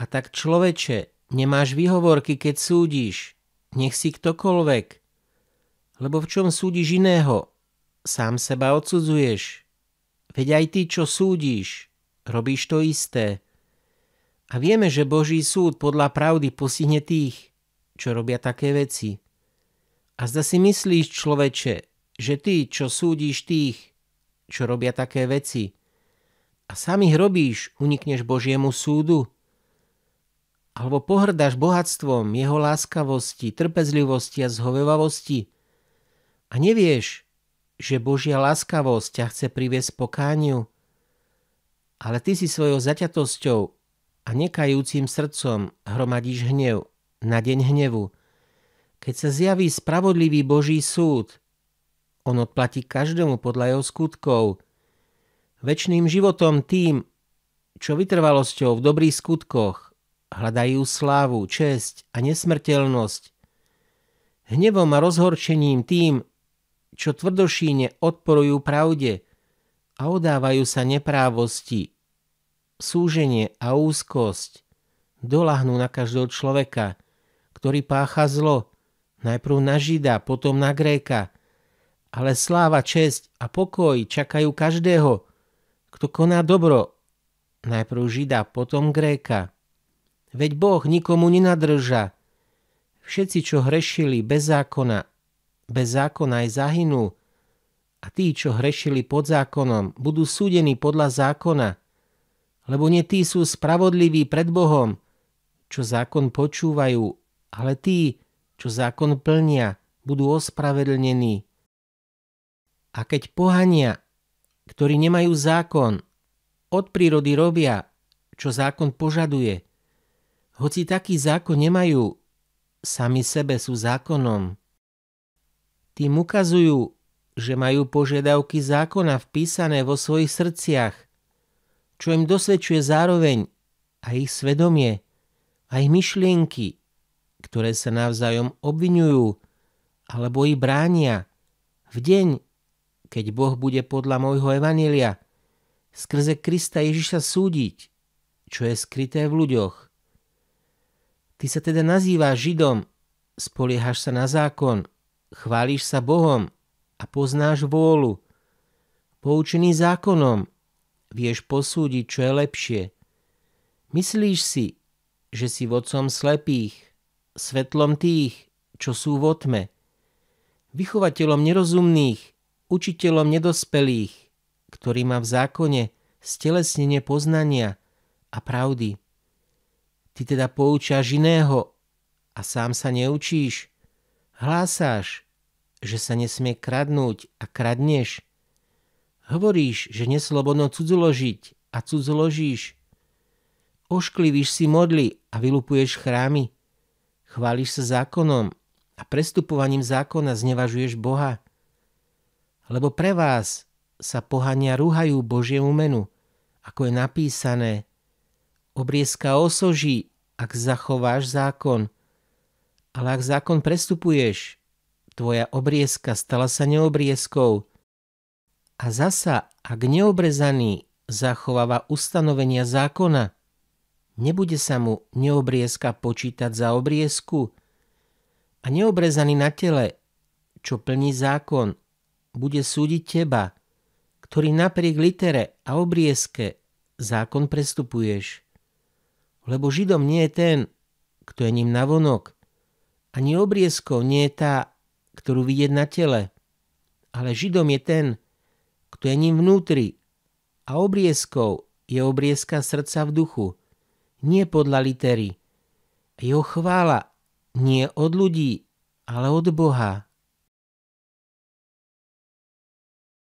A tak človeče, nemáš výhovorky, keď súdiš. Nech si ktokoľvek. Lebo v čom súdiš iného? Sám seba odsudzuješ. Veď aj ty, čo súdiš, robíš to isté. A vieme, že Boží súd podľa pravdy posihne tých, čo robia také veci. A zda si myslíš, človeče, že ty, čo súdiš tých, čo robia také veci, a sami robíš, unikneš Božiemu súdu alebo pohrdáš bohatstvom jeho láskavosti, trpezlivosti a zhovevavosti a nevieš, že Božia láskavosť ťa chce priviesť pokániu, ale ty si svojou zaťatosťou a nekajúcim srdcom hromadíš hnev na deň hnevu. Keď sa zjaví spravodlivý Boží súd, on odplatí každému podľa jeho skutkov. Večným životom tým, čo vytrvalosťou v dobrých skutkoch hľadajú slávu, česť a nesmrteľnosť. Hnevom a rozhorčením tým, čo tvrdošíne odporujú pravde a odávajú sa neprávosti, súženie a úzkosť dolahnú na každého človeka, ktorý pácha zlo, najprv na Žida, potom na Gréka. Ale sláva, česť a pokoj čakajú každého, kto koná dobro, najprv Žida, potom Gréka. Veď Boh nikomu nenadrža. Všetci, čo hrešili bez zákona, bez zákona aj zahynú. A tí, čo hrešili pod zákonom, budú súdení podľa zákona. Lebo nie tí sú spravodliví pred Bohom, čo zákon počúvajú, ale tí, čo zákon plnia, budú ospravedlnení. A keď pohania, ktorí nemajú zákon, od prírody robia, čo zákon požaduje – hoci taký zákon nemajú, sami sebe sú zákonom. Tým ukazujú, že majú požiadavky zákona vpísané vo svojich srdciach, čo im dosvedčuje zároveň aj ich svedomie, aj ich myšlienky, ktoré sa navzájom obvinujú alebo ich bránia v deň, keď Boh bude podľa môjho evanília skrze Krista Ježiša súdiť, čo je skryté v ľuďoch. Ty sa teda nazýváš Židom, spoliehaš sa na zákon, chváliš sa Bohom a poznáš vôľu. Poučený zákonom vieš posúdiť, čo je lepšie. Myslíš si, že si vodcom slepých, svetlom tých, čo sú v otme, vychovateľom nerozumných, učiteľom nedospelých, ktorý má v zákone stelesnenie poznania a pravdy. Ty teda poučáš iného a sám sa neučíš. Hlásáš, že sa nesmie kradnúť a kradneš. Hovoríš, že neslobodno cudzoložiť a cudzoložíš. Ošklivíš si modly a vylupuješ chrámy. Chváliš sa zákonom a prestupovaním zákona znevažuješ Boha. Lebo pre vás sa pohania rúhajú Božiemu menu, ako je napísané. Obrieska osoží ak zachováš zákon. Ale ak zákon prestupuješ, tvoja obrieska stala sa neobriezkou. A zasa, ak neobrezaný zachováva ustanovenia zákona, nebude sa mu neobrieska počítať za obriesku. A neobrezaný na tele, čo plní zákon, bude súdiť teba, ktorý napriek litere a obrieske zákon prestupuješ. Lebo Židom nie je ten, kto je ním navonok. Ani obriezkou nie je tá, ktorú vidieť na tele. Ale Židom je ten, kto je ním vnútri. A obriezkou je obriezka srdca v duchu. Nie podľa litery. Jeho chvála nie od ľudí, ale od Boha.